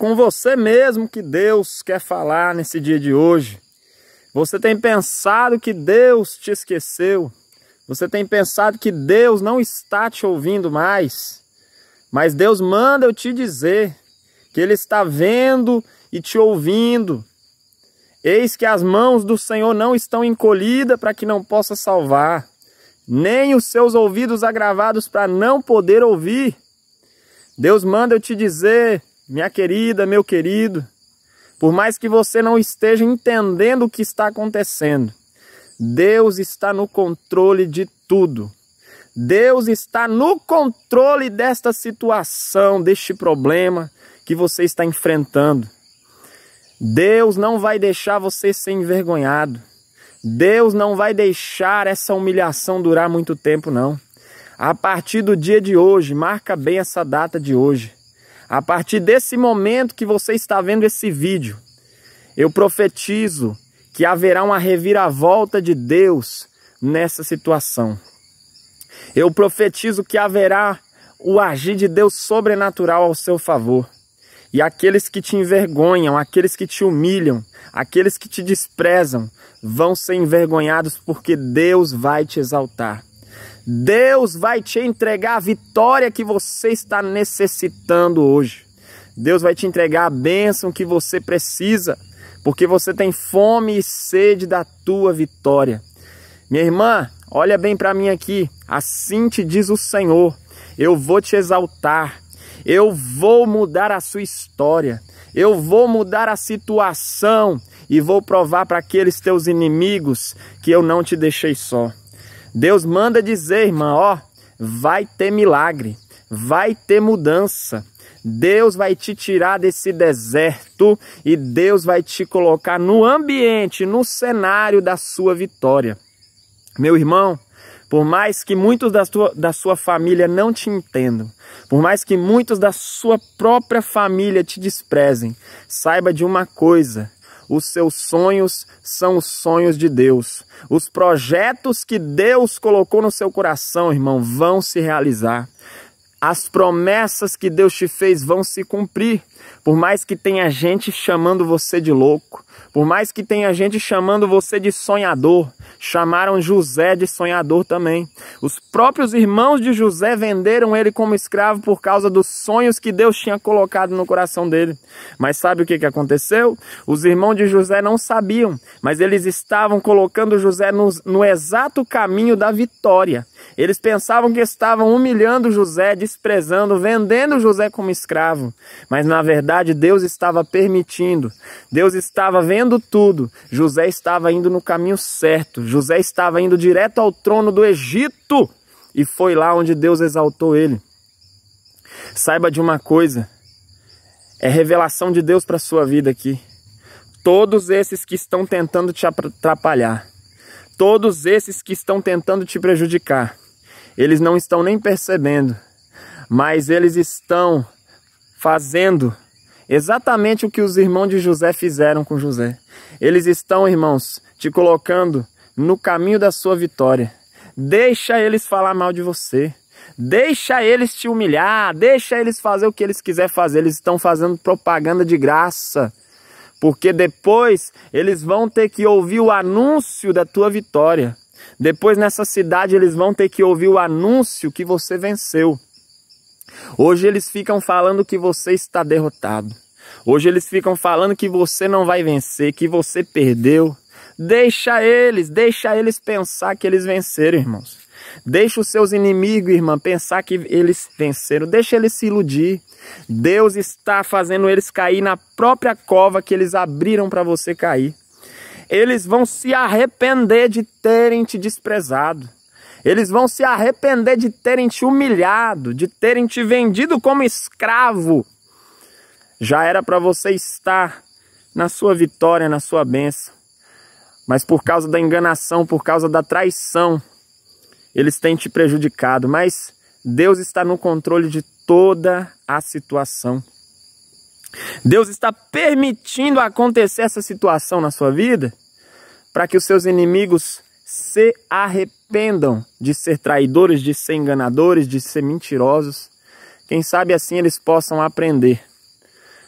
com você mesmo que Deus quer falar nesse dia de hoje. Você tem pensado que Deus te esqueceu. Você tem pensado que Deus não está te ouvindo mais. Mas Deus manda eu te dizer que Ele está vendo e te ouvindo. Eis que as mãos do Senhor não estão encolhidas para que não possa salvar, nem os seus ouvidos agravados para não poder ouvir. Deus manda eu te dizer minha querida, meu querido, por mais que você não esteja entendendo o que está acontecendo, Deus está no controle de tudo. Deus está no controle desta situação, deste problema que você está enfrentando. Deus não vai deixar você ser envergonhado. Deus não vai deixar essa humilhação durar muito tempo, não. A partir do dia de hoje, marca bem essa data de hoje. A partir desse momento que você está vendo esse vídeo, eu profetizo que haverá uma reviravolta de Deus nessa situação. Eu profetizo que haverá o agir de Deus sobrenatural ao seu favor. E aqueles que te envergonham, aqueles que te humilham, aqueles que te desprezam, vão ser envergonhados porque Deus vai te exaltar. Deus vai te entregar a vitória que você está necessitando hoje. Deus vai te entregar a bênção que você precisa, porque você tem fome e sede da tua vitória. Minha irmã, olha bem para mim aqui. Assim te diz o Senhor: eu vou te exaltar, eu vou mudar a sua história, eu vou mudar a situação e vou provar para aqueles teus inimigos que eu não te deixei só. Deus manda dizer, irmã, ó, vai ter milagre, vai ter mudança. Deus vai te tirar desse deserto e Deus vai te colocar no ambiente, no cenário da sua vitória. Meu irmão, por mais que muitos da, tua, da sua família não te entendam, por mais que muitos da sua própria família te desprezem, saiba de uma coisa: os seus sonhos são os sonhos de Deus. Os projetos que Deus colocou no seu coração, irmão, vão se realizar as promessas que Deus te fez vão se cumprir. Por mais que tenha gente chamando você de louco, por mais que tenha gente chamando você de sonhador, chamaram José de sonhador também. Os próprios irmãos de José venderam ele como escravo por causa dos sonhos que Deus tinha colocado no coração dele. Mas sabe o que aconteceu? Os irmãos de José não sabiam, mas eles estavam colocando José no, no exato caminho da vitória. Eles pensavam que estavam humilhando José, desprezando, vendendo José como escravo. Mas na verdade Deus estava permitindo, Deus estava vendo tudo. José estava indo no caminho certo, José estava indo direto ao trono do Egito e foi lá onde Deus exaltou ele. Saiba de uma coisa, é revelação de Deus para sua vida aqui. Todos esses que estão tentando te atrapalhar, todos esses que estão tentando te prejudicar. Eles não estão nem percebendo, mas eles estão fazendo exatamente o que os irmãos de José fizeram com José. Eles estão, irmãos, te colocando no caminho da sua vitória. Deixa eles falar mal de você. Deixa eles te humilhar, deixa eles fazer o que eles quiser fazer. Eles estão fazendo propaganda de graça porque depois eles vão ter que ouvir o anúncio da tua vitória. Depois nessa cidade eles vão ter que ouvir o anúncio que você venceu. Hoje eles ficam falando que você está derrotado. Hoje eles ficam falando que você não vai vencer, que você perdeu. Deixa eles, deixa eles pensar que eles venceram, irmãos. Deixa os seus inimigos, irmã, pensar que eles venceram. Deixa eles se iludir. Deus está fazendo eles cair na própria cova que eles abriram para você cair. Eles vão se arrepender de terem te desprezado. Eles vão se arrepender de terem te humilhado, de terem te vendido como escravo. Já era para você estar na sua vitória, na sua bênção. Mas por causa da enganação, por causa da traição, eles têm te prejudicado, mas Deus está no controle de toda a situação. Deus está permitindo acontecer essa situação na sua vida para que os seus inimigos se arrependam de ser traidores, de ser enganadores, de ser mentirosos. Quem sabe assim eles possam aprender.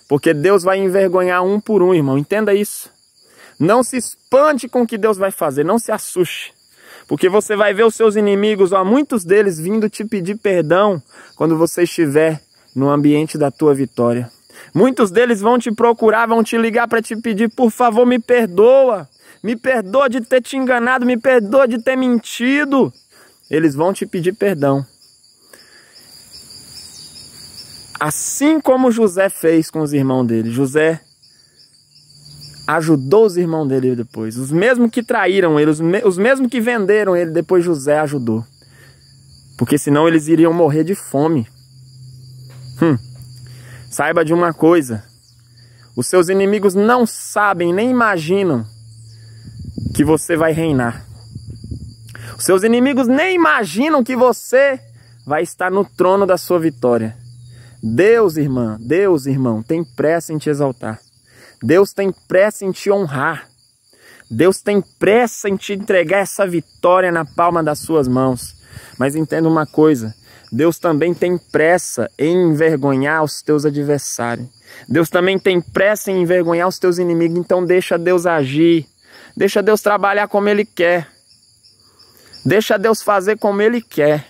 Porque Deus vai envergonhar um por um, irmão, entenda isso. Não se espante com o que Deus vai fazer, não se assuste. Porque você vai ver os seus inimigos, ó, muitos deles vindo te pedir perdão quando você estiver no ambiente da tua vitória. Muitos deles vão te procurar, vão te ligar para te pedir, por favor, me perdoa. Me perdoa de ter te enganado, me perdoa de ter mentido. Eles vão te pedir perdão. Assim como José fez com os irmãos dele. José ajudou os irmãos dele depois. Os mesmos que traíram ele, os, me os mesmos que venderam ele, depois José ajudou. Porque senão eles iriam morrer de fome. Hum. Saiba de uma coisa: os seus inimigos não sabem nem imaginam que você vai reinar. Os seus inimigos nem imaginam que você vai estar no trono da sua vitória. Deus, irmã, Deus, irmão, tem pressa em te exaltar. Deus tem pressa em te honrar. Deus tem pressa em te entregar essa vitória na palma das suas mãos. Mas entenda uma coisa: Deus também tem pressa em envergonhar os teus adversários. Deus também tem pressa em envergonhar os teus inimigos. Então deixa Deus agir. Deixa Deus trabalhar como Ele quer. Deixa Deus fazer como Ele quer.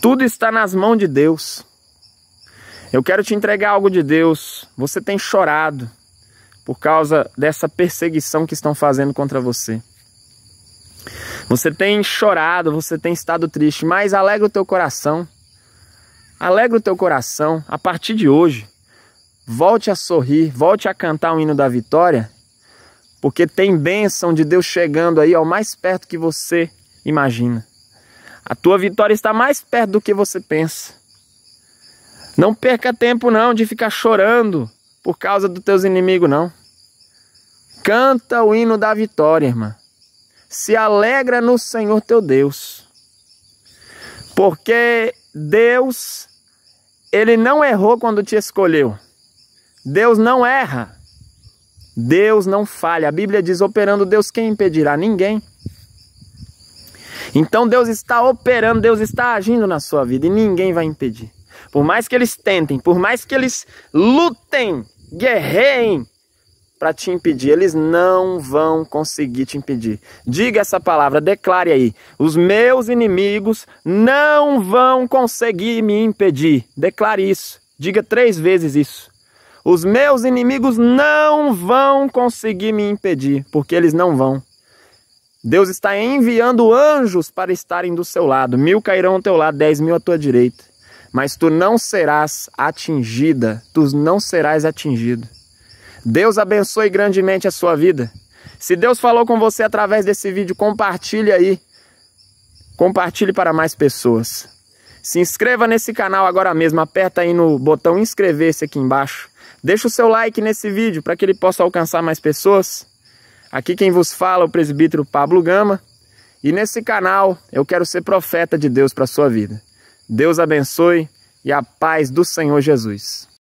Tudo está nas mãos de Deus. Eu quero te entregar algo de Deus. Você tem chorado por causa dessa perseguição que estão fazendo contra você. Você tem chorado, você tem estado triste, mas alegra o teu coração. Alegra o teu coração a partir de hoje. Volte a sorrir, volte a cantar o hino da vitória, porque tem bênção de Deus chegando aí ao mais perto que você imagina. A tua vitória está mais perto do que você pensa. Não perca tempo não de ficar chorando por causa dos teus inimigos não. Canta o hino da vitória, irmã. Se alegra no Senhor teu Deus. Porque Deus ele não errou quando te escolheu. Deus não erra. Deus não falha. A Bíblia diz: operando Deus, quem impedirá? Ninguém. Então Deus está operando, Deus está agindo na sua vida e ninguém vai impedir. Por mais que eles tentem, por mais que eles lutem, guerreiem para te impedir, eles não vão conseguir te impedir. Diga essa palavra, declare aí: os meus inimigos não vão conseguir me impedir. Declare isso. Diga três vezes isso. Os meus inimigos não vão conseguir me impedir, porque eles não vão. Deus está enviando anjos para estarem do seu lado. Mil cairão ao teu lado, dez mil à tua direita mas tu não serás atingida, tu não serás atingido. Deus abençoe grandemente a sua vida. Se Deus falou com você através desse vídeo, compartilhe aí. Compartilhe para mais pessoas. Se inscreva nesse canal agora mesmo, aperta aí no botão inscrever-se aqui embaixo. Deixa o seu like nesse vídeo para que ele possa alcançar mais pessoas. Aqui quem vos fala é o presbítero Pablo Gama. E nesse canal eu quero ser profeta de Deus para a sua vida. Deus abençoe e a paz do Senhor Jesus.